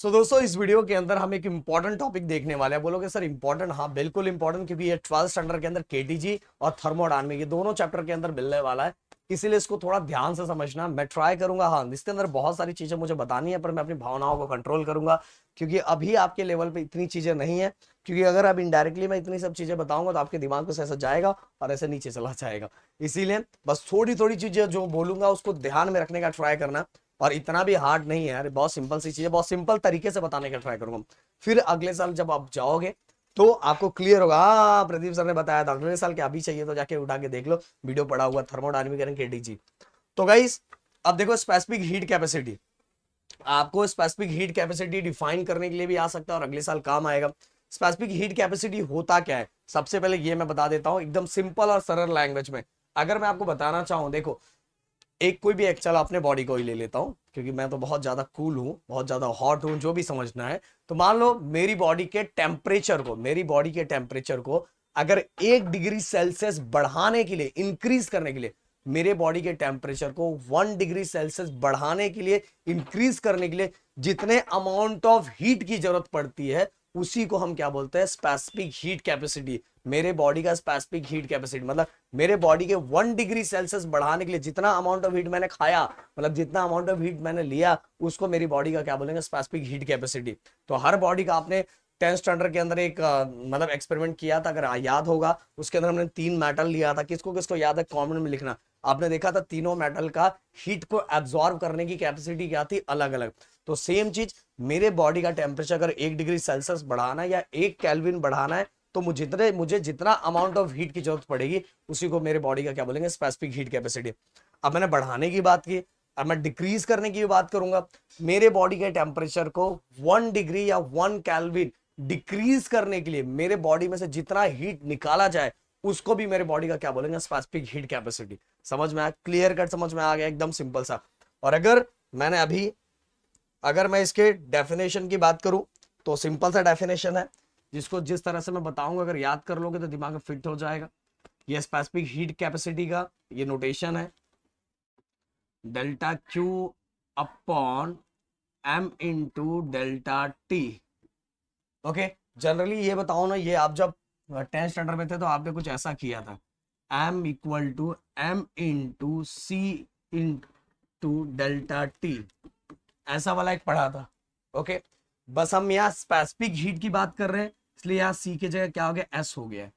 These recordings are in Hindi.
सो so, दोस्तों इस वीडियो के अंदर हम एक इंपॉर्टेंट टॉपिक देखने वाले हैं बोलोगे सर इंपॉर्टेंट हाँ बिल्कुल इंपॉर्टेंट क्योंकि ये ट्वेल्थ स्टैंडर्ड के अंदर केटीजी और थर्मोडानमिक ये दोनों चैप्टर के अंदर मिलने वाला है इसीलिए इसको थोड़ा ध्यान से समझना मैं ट्राई करूंगा हाँ इसके अंदर बहुत सारी चीजें मुझे बतानी है पर मैं अपनी भावनाओं को कंट्रोल करूंगा क्योंकि अभी आपके लेवल पर इतनी चीजें नहीं है क्योंकि अगर आप इनडायरेक्टली मैं इतनी सब चीजें बताऊंगा तो आपके दिमाग को ऐसा जाएगा और ऐसे नीचे चला जाएगा इसीलिए बस थोड़ी थोड़ी चीजें जो बोलूंगा उसको ध्यान में रखने का ट्राई करना और इतना भी हार्ड नहीं है अरे बहुत सिंपल सी चीज़ है बहुत सिंपल तरीके से बताने का ट्राई करूंगा फिर अगले साल जब आप जाओगे तो आपको क्लियर होगा हाँ, प्रदीप सर ने बताया था अगले साल के अभी चाहिए तो जाके उठा के देख लो वीडियो पड़ा हुआ थर्मोडाइनमिक एंड केडीजी तो गाइस अब देखो स्पेसिफिक हीट कैपेसिटी आपको स्पेसिफिक हीट कैपेसिटी डिफाइन करने के लिए भी आ सकता है और अगले साल काम आएगा स्पेसिफिक हीट कैपेसिटी होता क्या है सबसे पहले ये मैं बता देता हूँ एकदम सिंपल और सरल लैंग्वेज में अगर मैं आपको बताना चाहूँ देखो एक कोई भी एक चल आपने बॉडी को ही ले लेता हूँ क्योंकि मैं तो बहुत ज़्यादा कूल हूँ बहुत ज़्यादा हॉट हूँ जो भी समझना है तो मान लो मेरी बॉडी के टेम्परेचर को मेरी बॉडी के टेम्परेचर को अगर एक डिग्री सेल्सियस बढ़ाने के लिए इंक्रीज करने के लिए मेरे बॉडी के टेम्परेचर को वन डिग्री सेल्सियस बढ़ाने के लिए इंक्रीज करने के लिए जितने अमाउंट ऑफ हीट की जरूरत पड़ती है उसी को हम क्या बोलते हैं स्पेसिफिक हीट कैपेसिटी मेरे बॉडी का स्पेसिफिक हीट कैपेसिटी मतलब मेरे बॉडी के वन डिग्री सेल्सियस बढ़ाने के लिए जितना अमाउंट ऑफ हीट मैंने खाया मतलब जितना अमाउंट ऑफ हीट मैंने लिया उसको मेरी बॉडी का क्या बोलेंगे स्पेसिफिक हीट कैपेसिटी तो हर बॉडी का आपने टेंथ स्टैंडर्ड के अंदर एक मतलब एक्सपेरिमेंट किया था अगर याद होगा उसके अंदर हमने तीन मेटल लिया था किसको किसको याद है कॉमेंट में लिखना आपने देखा था तीनों मेटल का हीट को एब्जॉर्व करने की कैपेसिटी क्या थी अलग अलग तो सेम चीज मेरे बॉडी का टेम्परेचर अगर एक डिग्री सेल्सियस बढ़ाना है या एक कैलविन बढ़ाना है तो मुझे जितने मुझे जितना अमाउंट ऑफ हीट की जरूरत पड़ेगी उसी को मेरे बॉडी का क्या बोलेंगे स्पेसिफिक हीट कैपेसिटी अब मैंने बढ़ाने की बात की अब मैं डिक्रीज करने की भी बात करूंगा मेरे बॉडी के टेम्परेचर को वन डिग्री या वन कैलविन डिक्रीज करने के लिए मेरे बॉडी में से जितना हीट निकाला जाए उसको भी मेरे बॉडी का क्या बोलेंगे स्पेसिफिक हीट कैपेसिटी समझ में आया क्लियर कट समझ में आ गया एकदम सिंपल सा और अगर मैंने अभी अगर मैं इसके डेफिनेशन की बात करूं तो सिंपल सा डेफिनेशन है जिसको जिस तरह से मैं बताऊंगा अगर याद कर लोगे तो दिमाग फिट हो जाएगा ये स्पेसिफिक हीट कैपेसिटी का ये नोटेशन है delta Q upon M into delta T okay generally ये बताओ ना ये आप जब स्टैंडर्ड में थे तो आपने कुछ ऐसा किया था M equal to M into C into delta T ऐसा वाला एक पढ़ा था ओके बस हम यहाँ स्पेसिफिक हीट की बात कर रहे हैं इसलिए यहाँ सी के जगह क्या हो गया एस हो गया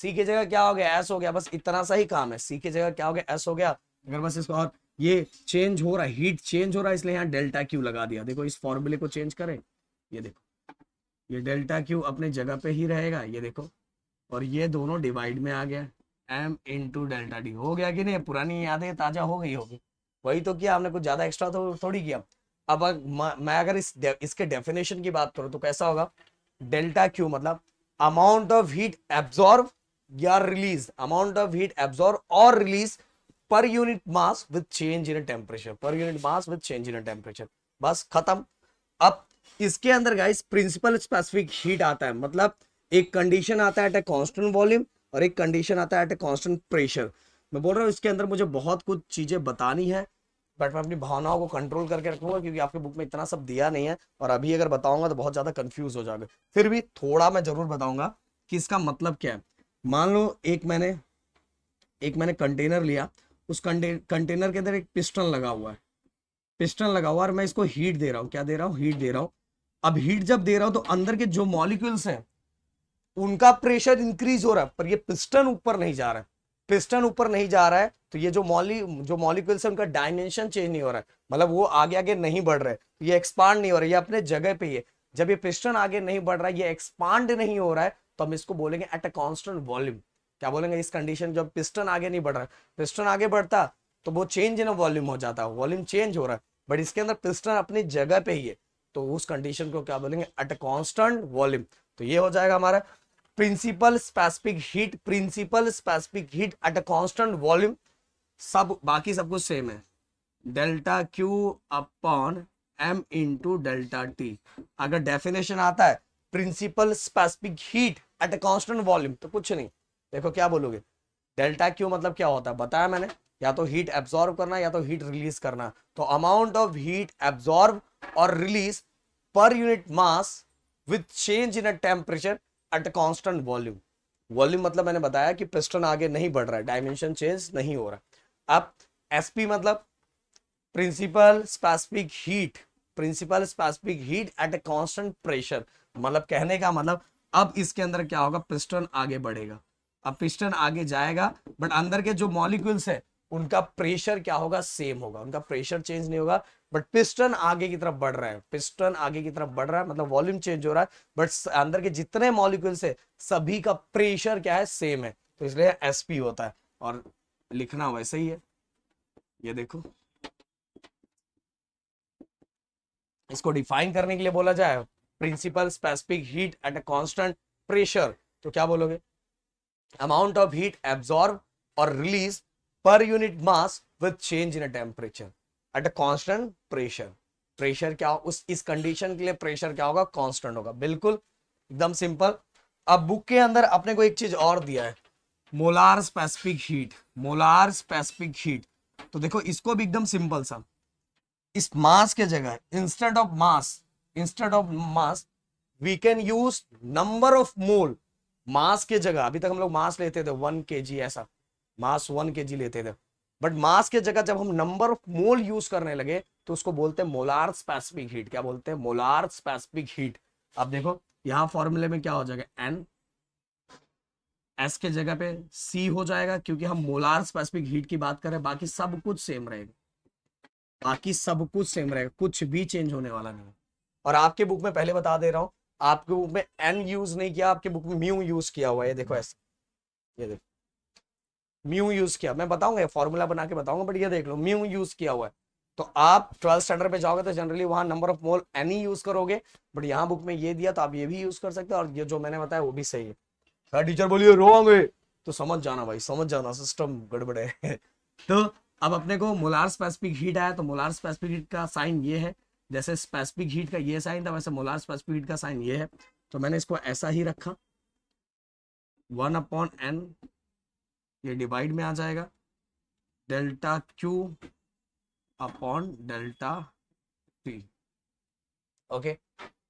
सी के जगह क्या हो गया एस हो गया बस इतना सा ही काम है सी के जगह क्या हो गया एस हो गया अगर बस इसको और ये चेंज हो रहा है हीट चेंज हो रहा है इसलिए यहाँ डेल्टा क्यू लगा दिया देखो इस फॉर्मूले को चेंज करें ये देखो ये डेल्टा क्यू अपने जगह पे ही रहेगा ये देखो और ये दोनों डिवाइड में आ गया एम टू डेल्टा डी हो गया कि नहीं पुरानी यादें ताजा हो गई होगी वही तो किया हमने कुछ ज्यादा एक्स्ट्रा तो थोड़ी किया अब मैं अगर इस इसके डेफिनेशन की बात करूं तो कैसा होगा डेल्टा क्यू मतलब अमाउंट ऑफ हीट एब्जॉर्व या release amount of heat absorb और release per unit mass with change in temperature per unit mass with change in temperature बस खत्म अब इसके अंदर गाइस प्रिंसिपल स्पेसिफिक हीट आता है मतलब एक कंडीशन आता है एट ए कॉन्स्टेंट वॉल्यूम और एक कंडीशन आता है एट ए कॉन्स्टेंट प्रेशर मैं बोल रहा हूँ इसके अंदर मुझे बहुत कुछ चीज़ें बतानी है बट मैं अपनी भावनाओं को कंट्रोल करके रखूंगा क्योंकि आपके बुक में इतना सब दिया नहीं है और अभी अगर बताऊंगा तो बहुत ज़्यादा कंफ्यूज हो जाएगा फिर भी थोड़ा मैं ज़रूर बताऊंगा कि इसका मतलब क्या है मान लो एक मैंने एक मैंने कंटेनर लिया उस कंटेनर के अंदर एक पिस्टन लगा हुआ है पिस्टन लगा हुआ है और मैं इसको हीट दे रहा हूँ क्या दे रहा हूँ हीट दे रहा हूँ अब हीट जब दे रहा हूँ तो अंदर के जो मॉलिक्यूल्स हैं उनका प्रेशर इंक्रीज हो रहा है पर ये पिस्टन ऊपर नहीं जा रहा है पिस्टन ऊपर नहीं जा रहा है तो ये जो मॉली जो मॉलिक्यूल है उनका डायमेंशन चेंज नहीं हो रहा है मतलब वो आगे आगे नहीं बढ़ रहे ये एक्सपांड नहीं हो रहा है ये अपने जगह पे ही है जब ये पिस्टन आगे नहीं बढ़ रहा है ये एक्सपांड नहीं हो रहा है तो हम इसको बोलेंगे एट अ कॉन्स्टेंट वॉल्यूम क्या बोलेंगे इस कंडीशन जब पिस्टन आगे नहीं बढ़ रहा है पिस्टन आगे बढ़ता तो वो चेंज इन वॉल्यूम हो जाता है वॉल्यूम चेंज हो रहा है बट इसके अंदर पिस्टन अपनी जगह पे ही है तो उस कंडीशन को क्या बोलेंगे एट अ कॉन्स्टेंट वॉल्यूम तो ये हो जाएगा हमारा principal specific heat principal specific heat at a constant volume सब बाकी सब कुछ सेम है delta Q upon M into delta T अगर डेफिनेशन आता है principal specific heat at a constant volume तो कुछ नहीं देखो क्या बोलोगे डेल्टा क्यू मतलब क्या होता है बताया मैंने या तो हीट एब्जॉर्ब करना या तो हीट रिलीज करना तो अमाउंट ऑफ हीट एब्जॉर्ब और release per unit mass with change in a temperature at a constant volume volume मतलब मैंने बताया कि पिस्टन आगे नहीं बढ़ रहा है डायमेंशन चेंज नहीं हो रहा अब एसपी मतलब principal specific heat principal specific heat at a constant pressure मतलब कहने का मतलब अब इसके अंदर क्या होगा पिस्टन आगे बढ़ेगा अब पिस्टन आगे जाएगा बट अंदर के जो मॉलिक्यूल्स है उनका प्रेशर क्या होगा सेम होगा उनका प्रेशर चेंज नहीं होगा बट पिस्टन आगे की तरफ बढ़ रहा है पिस्टन आगे की तरफ बढ़ रहा है मतलब वॉल्यूम चेंज हो रहा है बट अंदर के जितने मॉलिक्यूल्स है सभी का प्रेशर क्या है सेम है तो इसलिए एस होता है और लिखना वैसे ही है ये देखो इसको डिफाइन करने के लिए बोला जाए principal specific heat at a constant pressure तो क्या बोलोगे अमाउंट ऑफ हीट एब्सॉर्ब और release per unit mass with change in temperature at a constant pressure pressure क्या हो? उस इस कंडीशन के लिए प्रेशर क्या होगा कॉन्स्टेंट होगा बिल्कुल एकदम सिंपल अब बुक के अंदर अपने को एक चीज और दिया है molar specific heat molar specific heat तो देखो इसको भी एकदम सिंपल सा इस मास के जगह instead of mass instead of mass we can use number of mole mass के जगह अभी तक हम लोग मास लेते थे वन के जी ऐसा मास वन के जी लेते थे बट मास के जगह जब हम नंबर ऑफ मोल यूज करने लगे तो उसको बोलते हैं मोलार स्पेसिफिक हीट क्या बोलते हैं मोलार स्पेसिफिक हीट अब देखो यहां फॉर्मूले में क्या हो जाएगा एन एस के जगह पे सी हो जाएगा क्योंकि हम मोलार स्पेसिफिक हीट की बात कर रहे हैं बाकी सब कुछ सेम रहेगा बाकी सब कुछ सेम रहेगा कुछ भी चेंज होने वाला नहीं और आपके बुक में पहले बता दे रहा हूं आपके बुक में एन यूज नहीं किया आपके बुक में म्यू यूज किया हुआ है देखो ऐसे ये देखो म्यू यूज किया मैं बताऊंगा फॉर्मूला बना के बताऊंगा बट ये देख लो म्यू यूज किया हुआ है तो आप ट्वेल्थ स्टैंडर्ड पे जाओगे तो जनरली वहां number of mole any use करोगे बट यहाँ बुक में ये दिया तो आप ये भी यूज कर सकते हो और ये जो मैंने बताया वो भी सही है सर टीचर बोलिए रोंग तो समझ जाना भाई समझ जाना सिस्टम गड़बड़े तो अब अपने को मोलार स्पेसिफिक हीट आया तो मोलार स्पेसिफिक हीट का साइन ये है जैसे स्पेसिफिक हीट का ये साइन था वैसे मोलार स्पेसिफिक हीट का साइन ये है तो मैंने इसको ऐसा ही रखा वन अपॉन एन ये डिवाइड में आ जाएगा delta Q upon delta P okay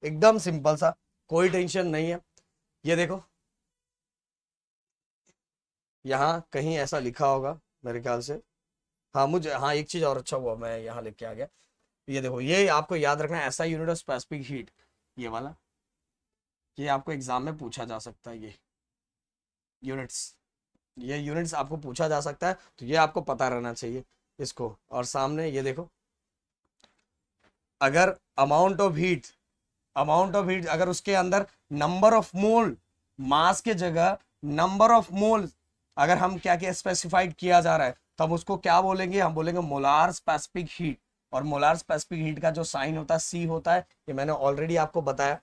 एकदम सिंपल सा कोई टेंशन नहीं है ये देखो यहाँ कहीं ऐसा लिखा होगा मेरे ख्याल से हाँ मुझे हाँ एक चीज और अच्छा हुआ मैं यहाँ लिख के आ गया ये देखो ये आपको याद रखना है ऐसा यूनिट ऑफ स्पेसिफिक हीट ये वाला ये आपको एग्जाम में पूछा जा सकता है ये यूनिट्स ये यूनिट्स आपको पूछा जा सकता है तो ये आपको पता रहना चाहिए इसको और सामने ये देखो अगर amount of heat amount of heat अगर उसके अंदर नंबर ऑफ मोल मास के जगह नंबर ऑफ मोल अगर हम क्या क्या स्पेसिफाइड किया जा रहा है तब उसको क्या बोलेंगे हम बोलेंगे मोलार स्पेसिफिक हीट और मोलार स्पेसिफिक हीट का जो साइन होता है सी होता है ये मैंने ऑलरेडी आपको बताया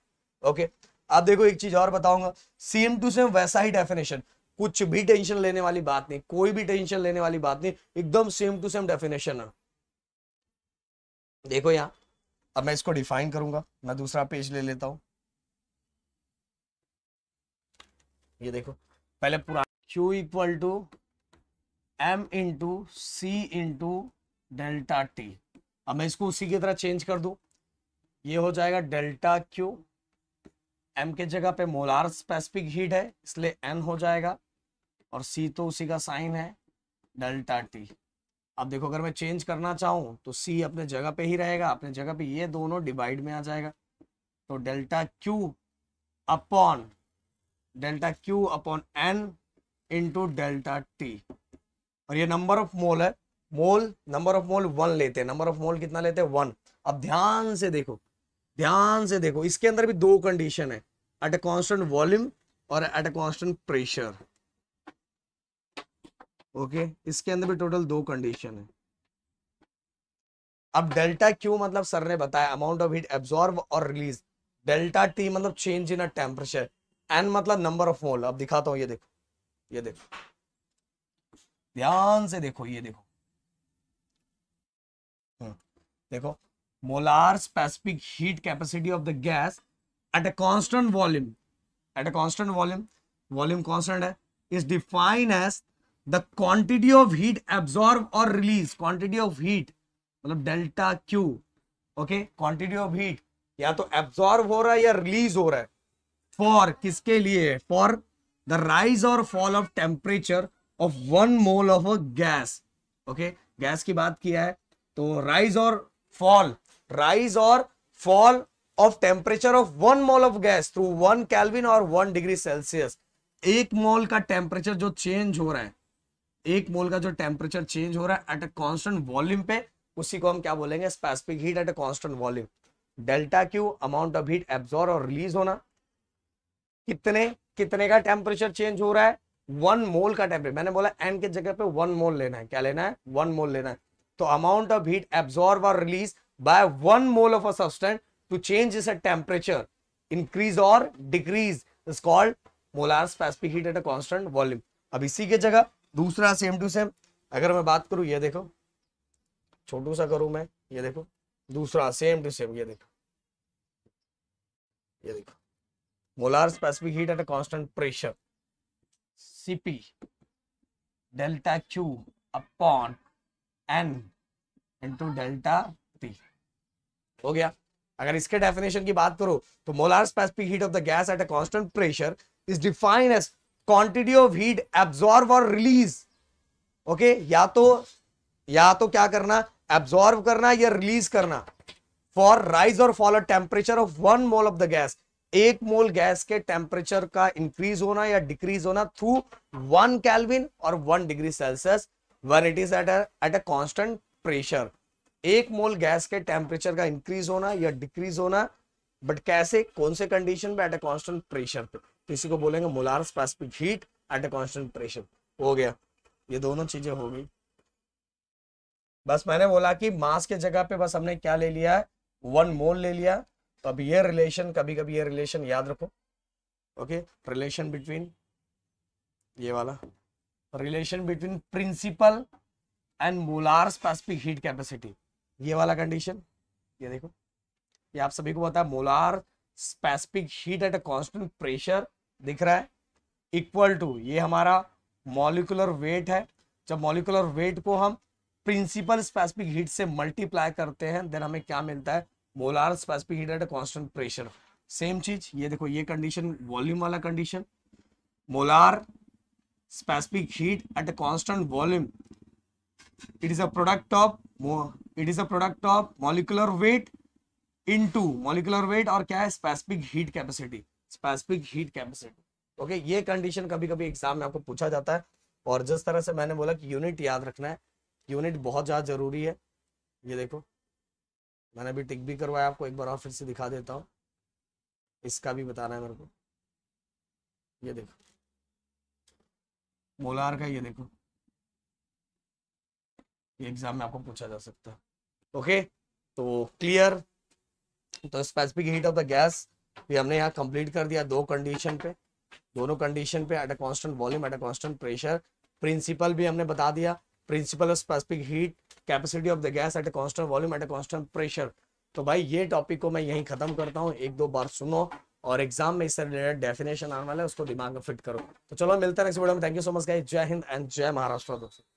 ओके अब आप देखो एक चीज और बताऊंगा सेम टू सेम वैसा ही डेफिनेशन कुछ भी टेंशन लेने वाली बात नहीं कोई भी टेंशन लेने वाली बात नहीं एकदम सेम टू सेम डेफिनेशन है देखो यहां अब मैं इसको डिफाइन करूंगा मैं दूसरा पेज ले लेता हूं ये देखो पहले पूरा Q equal to M into C into delta T अब मैं इसको उसी की तरह चेंज कर दू ये हो जाएगा डेल्टा क्यू एम के जगह पे मोलार स्पेसिफिक हीट है इसलिए एन हो जाएगा और सी तो उसी का साइन है डेल्टा टी अब देखो अगर मैं चेंज करना चाहूँ तो सी अपने जगह पे ही रहेगा अपने जगह पे ये दोनों डिवाइड में आ जाएगा तो delta Q upon delta Q upon n into delta T और ये नंबर ऑफ मोल है mole number of mole one लेते हैं नंबर ऑफ मोल कितना लेते हैं वन अब ध्यान से देखो ध्यान से देखो इसके अंदर भी दो कंडीशन है एट अ कॉन्स्टेंट वॉल्यूम और at a constant pressure okay इसके अंदर भी टोटल दो कंडीशन है अब डेल्टा क्यू मतलब सर ने बताया अमाउंट ऑफ हीट एब्जॉर्ब और रिलीज डेल्टा टी मतलब change in a temperature n मतलब नंबर ऑफ मोल अब दिखाता हूँ ये देखो ये देखो ध्यान से देखो ये देखो हम्म, देखो molar specific heat capacity of the gas at a constant volume at a constant volume volume constant है is define as the quantity of heat absorb और रिलीज क्वांटिटी ऑफ हीट मतलब delta Q okay quantity of heat या तो एब्सॉर्ब हो रहा है या रिलीज हो रहा है फॉर किसके लिए फॉर द राइज और fall of temperature of one mole of a gas okay gas की बात किया है तो राइज और फॉल राइज और fall of temperature of one mole of gas through one kelvin और वन डिग्री सेल्सियस एक मोल का टेम्परेचर जो चेंज हो रहा है एक मोल का जो टेम्परेचर चेंज हो रहा है एट अ कॉन्स्टेंट वॉल्यूम पे उसी को हम क्या बोलेंगे specific heat at a constant volume delta Q amount of heat absorb और रिलीज होना कितने कितने का टेम्परेचर चेंज हो रहा है वन मोल का टेम्परेचर मैंने बोला एन के जगह पे वन मोल लेना है क्या लेना है वन मोल लेना है तो अमाउंट ऑफ हीट एब्जॉर्व और release by one mole of a substance to change its temperature increase और decrease is called molar specific heat at a constant volume अब इसी के जगह दूसरा सेम टू सेम अगर मैं बात करूं ये देखो छोटू सा करूं मैं ये देखो दूसरा सेम टू सेम ये देखो ये देखो molar specific heat at a constant pressure CP delta Q upon n into delta T हो गया अगर इसके डेफिनेशन की बात करो तो molar specific heat of the gas at a constant pressure is defined as quantity of heat absorb और रिलीज ओके या तो या तो क्या करना एब्जॉर्व करना या रिलीज करना फॉर राइज और fall temperature of one mole of the gas एक मोल गैस के टेम्परेचर का इंक्रीज होना या डिक्रीज होना थ्रू वन कैलविन और one degree Celsius one it is at at a constant pressure एक मोल गैस के टेम्परेचर का इंक्रीज होना या डिक्रीज होना बट कैसे कौन से कंडीशन पे एट अ कॉन्स्टेंट प्रेशर पे तो इसी को बोलेंगे molar specific heat at a constant pressure हो गया ये दोनों चीजें हो गई बस मैंने बोला कि मास के जगह पे बस हमने क्या ले लिया है वन मोल ले लिया तो अब ये रिलेशन कभी कभी ये रिलेशन याद रखो ओके रिलेशन बिटवीन ये वाला relation between principal and molar specific heat capacity ये वाला कंडीशन ये देखो ये आप सभी को पता है molar specific heat at a constant pressure दिख रहा है इक्वल टू ये हमारा मॉलिकुलर वेट है जब मॉलिकुलर वेट को हम प्रिंसिपल स्पेसिफिक हीट से मल्टीप्लाई करते हैं देन हमें क्या मिलता है molar specific heat at a constant pressure same चीज ये देखो ये कंडीशन वॉल्यूम वाला condition molar specific heat at a constant volume it is a product of it is a product of molecular weight into molecular weight और क्या है specific heat capacity specific heat capacity okay ये कंडीशन कभी कभी एग्जाम में आपको पूछा जाता है और जिस तरह से मैंने बोला कि यूनिट याद रखना है यूनिट बहुत ज़्यादा जरूरी है ये देखो मैंने अभी टिक भी करवाया आपको एक बार और फिर से दिखा देता हूँ इसका भी बताना है मेरे को ये देखो मोलार का ये देखो ये एग्जाम में आपको पूछा जा सकता है ओके तो क्लियर तो specific heat of the gas भी हमने यहाँ कंप्लीट कर दिया दो कंडीशन पे दोनों कंडीशन पे at a constant volume at a constant pressure principal भी हमने बता दिया principal of specific heat capacity of the gas at a constant volume at a constant pressure तो भाई ये टॉपिक को मैं यहीं खत्म करता हूँ एक दो बार सुनो और एग्जाम में इससे रिलेटेड डेफिनेशन आने वाला है उसको दिमाग में फिट करो तो चलो मिलता है नेक्स्ट वीडियो में thank you so much guys Jai Hind and जय महाराष्ट्र दोस्तों